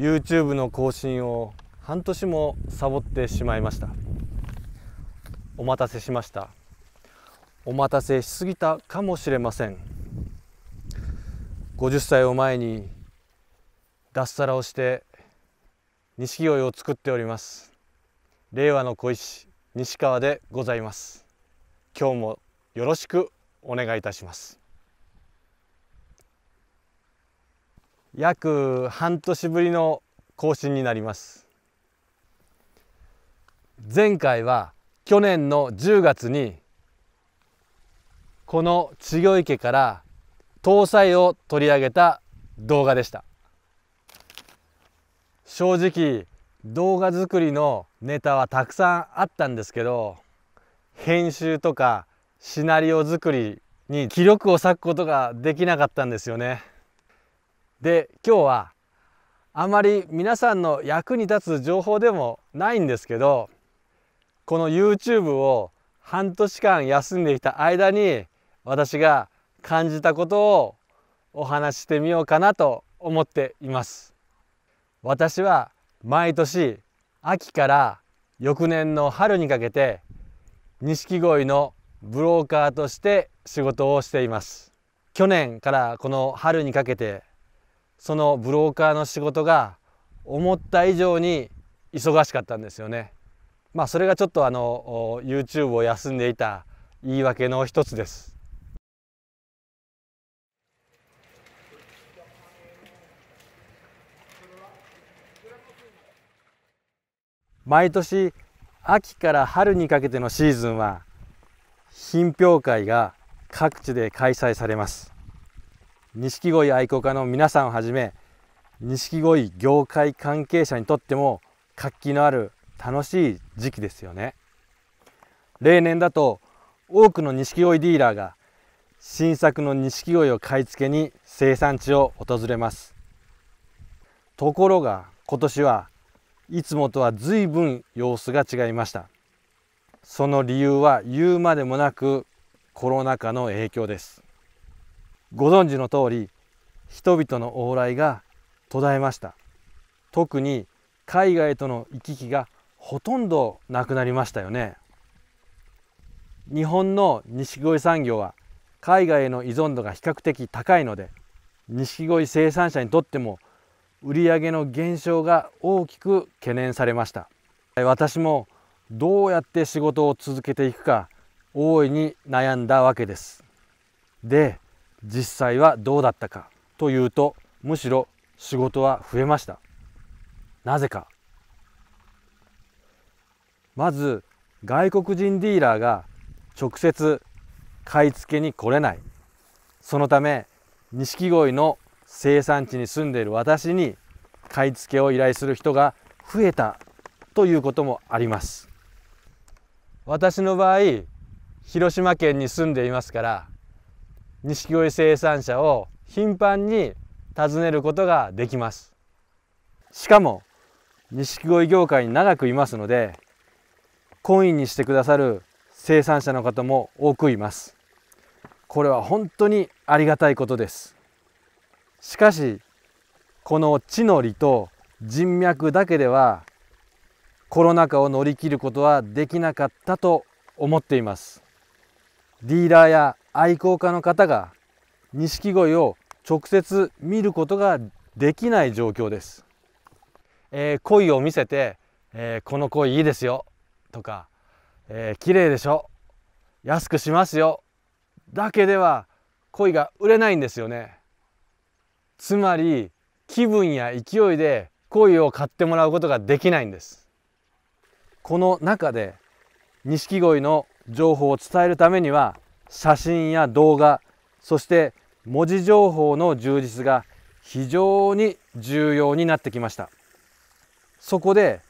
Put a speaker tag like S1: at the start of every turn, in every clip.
S1: YouTube の更新を半年もサボってしまいましたお待たせしましたお待たせしすぎたかもしれません50歳を前に脱サラをして錦鯉を作っております令和の小石西川でございます今日もよろしくお願いいたします約半年ぶりの更新になります前回は去年の10月にこの稚魚池から搭載を取り上げた動画でした正直動画作りのネタはたくさんあったんですけど編集とかシナリオ作りに気力を割くことができなかったんですよね。で今日はあまり皆さんの役に立つ情報でもないんですけどこの YouTube を半年間休んでいた間に私が感じたことをお話してみようかなと思っています私は毎年秋から翌年の春にかけて錦鯉のブローカーとして仕事をしています去年からこの春にかけてそのブローカーの仕事が思った以上に忙しかったんですよね。まあ、それがちょっとあの YouTube を休んでいた言い訳の一つです。毎年秋から春にかけてのシーズンは品評会が各地で開催されます錦鯉愛好家の皆さんをはじめ錦鯉業界関係者にとっても活気のある楽しい時期ですよね例年だと多くの錦鯉ディーラーが新作の錦鯉を買い付けに生産地を訪れますところが今年はいつもとは随分様子が違いましたその理由は言うまでもなくコロナ禍の影響ですご存知の通り人々の往来が途絶えました特に海外との行き来がほとんどなくなりましたよね日本の錦鯉産業は海外への依存度が比較的高いので錦鯉生産者にとっても売上の減少が大きく懸念されました私もどうやって仕事を続けていくか大いに悩んだわけですで実際はどうだったかというとむしろ仕事は増えましたなぜかまず外国人ディーラーが直接買い付けに来れないそのため錦鯉の生産地に住んでいる私に買い付けを依頼する人が増えたということもあります私の場合広島県に住んでいますから錦鯉生産者を頻繁に訪ねることができますしかも錦鯉業界に長くいますので懇意にしてくださる生産者の方も多くいますこれは本当にありがたいことですしかしこの地の利と人脈だけではコロナ禍を乗り切ることはできなかったと思っていますディーラーや愛好家の方が錦鯉を直接見ることができない状況です。えー、鯉を見せて、えー、この鯉いいですよとか、えー、綺麗でしょ安くしますよだけでは鯉が売れないんですよね。つまり気分や勢いで鯉を買ってもらうことができないんです。この中で錦鯉の情報を伝えるためには写真や動画そして文字情報の充実が非常に重要になってきましたそこで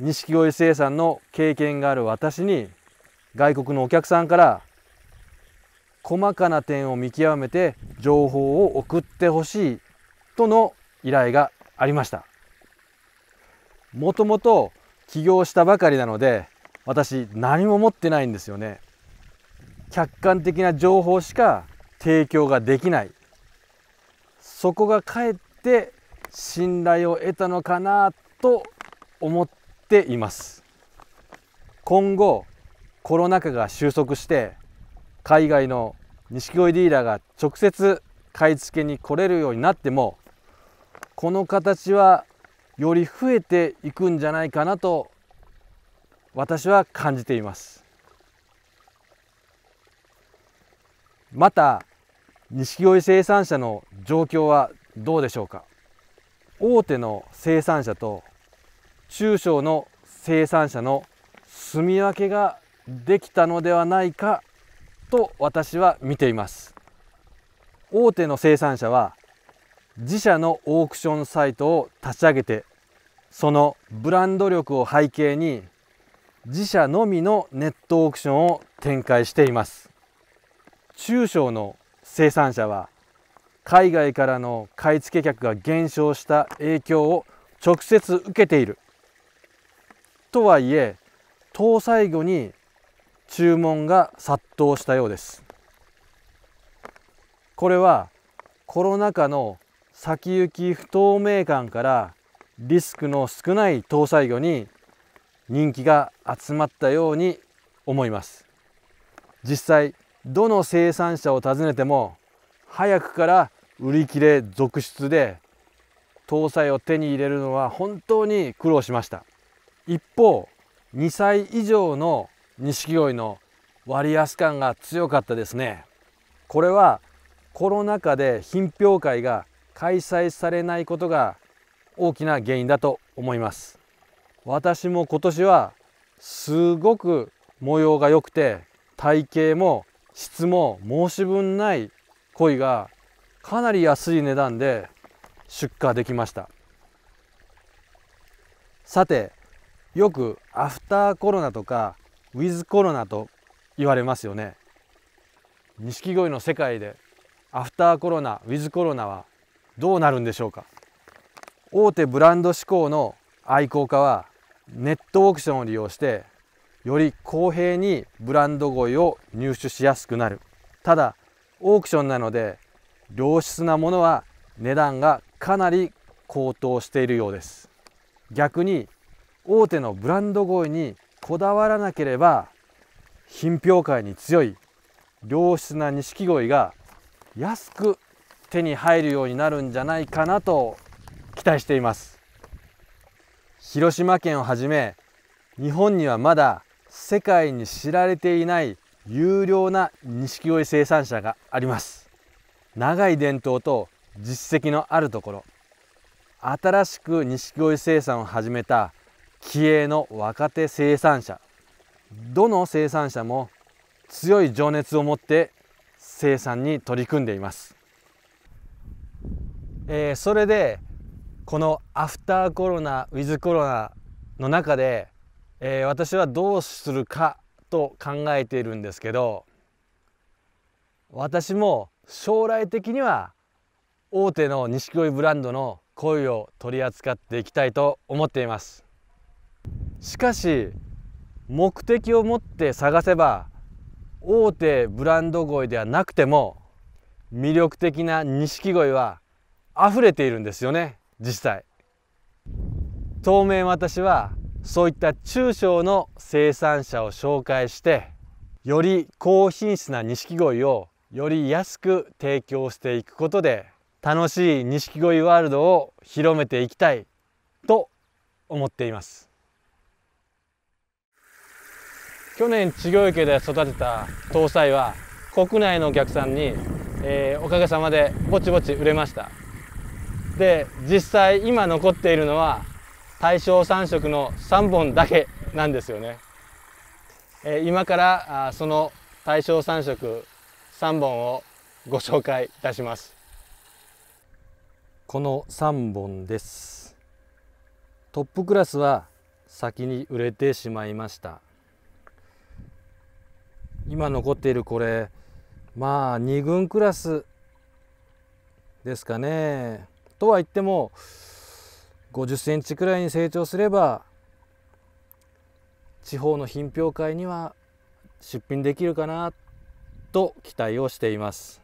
S1: 錦鯉生産の経験がある私に外国のお客さんから細かな点を見極めて情報を送ってほしいとの依頼がありましたもともと起業したばかりなので私何も持ってないんですよね客観的な情報しか提供ができないそこがかえって信頼を得たのかなと思っています今後コロナ禍が収束して海外の錦鯉ディーラーが直接買い付けに来れるようになってもこの形はより増えていくんじゃないかなと私は感じていますまた錦鯉生産者の状況はどうでしょうか大手の生産者と中小の生産者の住み分けができたのではないかと私は見ています大手の生産者は自社のオークションサイトを立ち上げてそのブランド力を背景に自社のみのネットオークションを展開しています中小の生産者は海外からの買い付け客が減少した影響を直接受けているとはいえ搭載後に注文が殺到したようですこれはコロナ禍の先行き不透明感からリスクの少ない搭載魚に人気が集まったように思います実際どの生産者を訪ねても早くから売り切れ続出で搭載を手に入れるのは本当に苦労しました一方2歳以上の錦鯉の割安感が強かったですねこれはコロナ禍で品評会が開催されないことが大きな原因だと思います私も今年はすごく模様が良くて体型も質も申し分ない鯉がかなり安い値段で出荷できましたさてよくアフターコロナとかウィズコロナと言われますよね錦鯉の世界でアフターコロナウィズコロナはどうなるんでしょうか大手ブランド志向の愛好家はネットオークションを利用してより公平にブランド鯉を入手しやすくなるただオークションなので良質なものは値段がかなり高騰しているようです逆に大手のブランド鯉にこだわらなければ品評会に強い良質な錦鯉が安く手に入るようになるんじゃないかなと期待しています広島県をはじめ日本にはまだ世界に知られていない優良な錦鯉生産者があります長い伝統と実績のあるところ新しく錦鯉生産を始めた気鋭の若手生産者どの生産者も強い情熱を持って生産に取り組んでいます、えー、それでこのアフターコロナウィズコロナの中でえー、私はどうするかと考えているんですけど私も将来的には大手の錦鯉ブランドの鯉を取り扱っていきたいと思っていますしかし目的を持って探せば大手ブランド鯉ではなくても魅力的な錦鯉は溢れているんですよね実際当面私はそういった中小の生産者を紹介してより高品質な錦鯉をより安く提供していくことで楽しい錦鯉ワールドを広めていきたいと思っています去年稚魚池で育てた搭載は国内のお客さんに、えー、おかげさまでぼちぼち売れましたで実際今残っているのは対象3色の3本だけなんですよね、え今からあその対象3色3本をご紹介いたしますこの3本ですトップクラスは先に売れてしまいました今残っているこれまあ2軍クラスですかねとは言っても50センチくらいに成長すれば地方の品評会には出品できるかなと期待をしています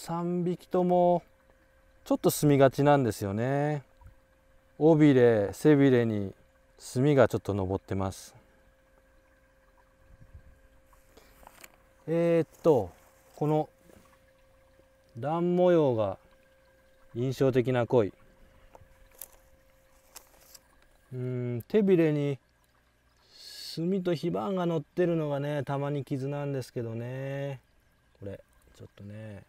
S1: 3匹ともちょっと住みがちなんですよね尾びれ背びれに墨がちょっと上ってますえー、っとこの段模様が印象的な鯉うん手びれに炭と火板が乗ってるのがねたまに傷なんですけどねこれちょっとね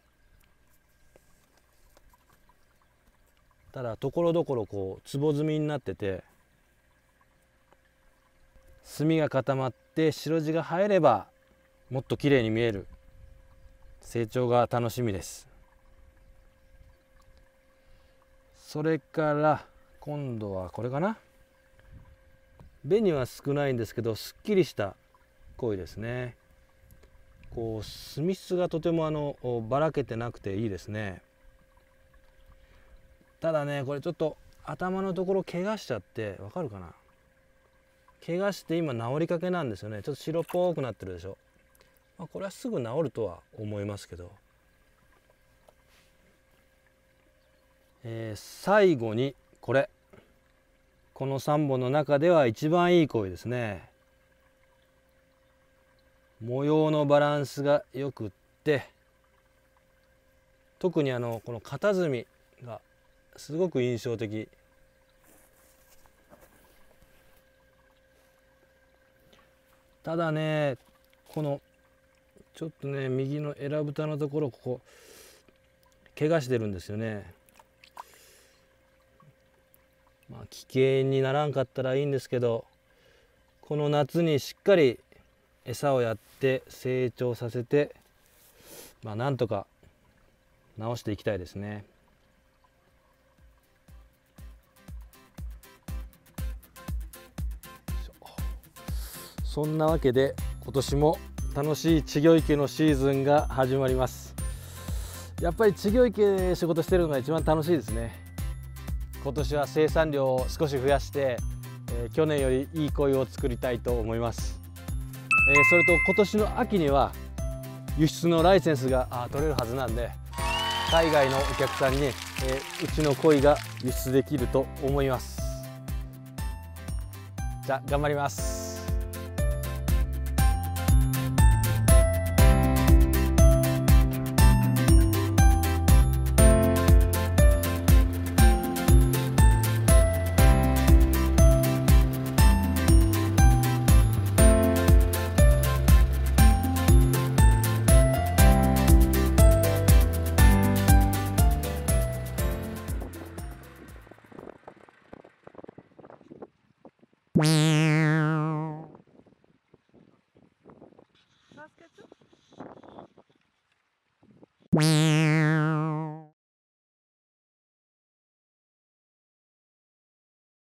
S1: ただところどころこう壺積みになってて墨が固まって白地が入ればもっと綺麗に見える成長が楽しみですそれから今度はこれかな紅は少ないんですけどすっきりしたいですねこう墨質がとてもあのばらけてなくていいですねただねこれちょっと頭のところ怪我しちゃってわかるかな怪我して今治りかけなんですよねちょっと白っぽくなってるでしょ、まあ、これはすぐ治るとは思いますけど、えー、最後にこれこの3本の中では一番いい声ですね模様のバランスがよくって特にあのこの片隅がすごく印象的ただねこのちょっとね右のエラブタのところここ怪我してるんですよねまあ、危険にならんかったらいいんですけどこの夏にしっかり餌をやって成長させて、まあ、なんとか直していきたいですね。そんなわけで今年も楽しい稚魚池のシーズンが始まりますやっぱり稚魚池仕事してるのが一番楽しいですね今年は生産量を少し増やして、え去年よりいい鯉を作りたいと思います、えそれと今年の秋には輸出のライセンスが取れるはずなんで海外のお客さんに、えうちの鯉が輸出できると思いますじゃ頑張ります